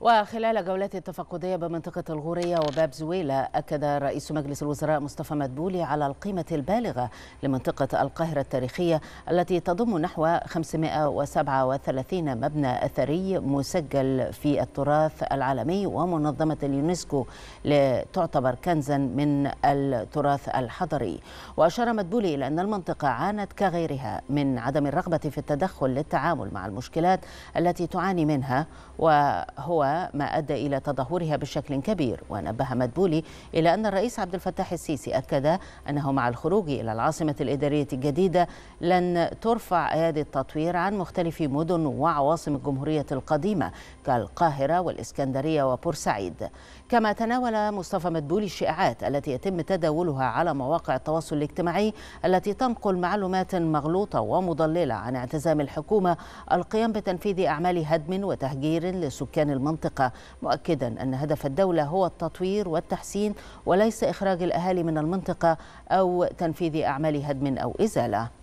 وخلال جولته التفقدية بمنطقة الغورية وباب زويلة أكد رئيس مجلس الوزراء مصطفى مدبولي على القيمة البالغة لمنطقة القاهرة التاريخية التي تضم نحو 537 مبنى أثري مسجل في التراث العالمي ومنظمة اليونسكو لتعتبر كنزا من التراث الحضري وأشار مدبولي إلى أن المنطقة عانت كغيرها من عدم الرغبة في التدخل للتعامل مع المشكلات التي تعاني منها وهو وما أدى إلى تدهورها بشكل كبير ونبه مدبولي إلى أن الرئيس عبد الفتاح السيسي أكد أنه مع الخروج إلى العاصمة الإدارية الجديدة لن ترفع أيادي التطوير عن مختلف مدن وعواصم الجمهورية القديمة كالقاهرة والإسكندرية وبورسعيد كما تناول مصطفى مدبولي الشائعات التي يتم تداولها على مواقع التواصل الاجتماعي التي تنقل معلومات مغلوطة ومضللة عن اعتزام الحكومة القيام بتنفيذ أعمال هدم وتهجير لسكان المنطقة المنطقة مؤكدا أن هدف الدولة هو التطوير والتحسين وليس إخراج الأهالي من المنطقة أو تنفيذ أعمال هدم أو إزالة